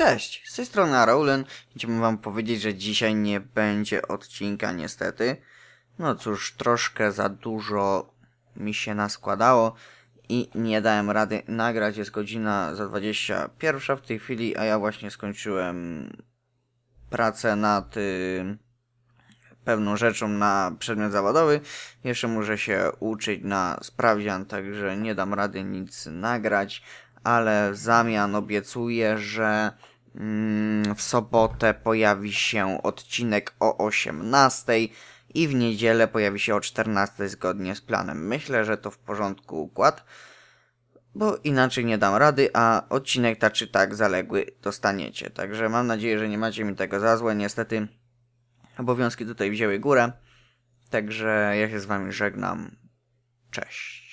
Cześć, z tej strony Rowlen. Chciałbym wam powiedzieć, że dzisiaj nie będzie odcinka niestety. No cóż, troszkę za dużo mi się naskładało i nie dałem rady nagrać. Jest godzina za 21 w tej chwili, a ja właśnie skończyłem pracę nad y, pewną rzeczą na przedmiot zawodowy. Jeszcze muszę się uczyć na sprawdzian, także nie dam rady nic nagrać ale w zamian obiecuję, że mm, w sobotę pojawi się odcinek o 18 i w niedzielę pojawi się o 14 zgodnie z planem. Myślę, że to w porządku układ, bo inaczej nie dam rady, a odcinek tak czy tak zaległy dostaniecie. Także mam nadzieję, że nie macie mi tego za złe. Niestety obowiązki tutaj wzięły górę. Także ja się z wami żegnam. Cześć.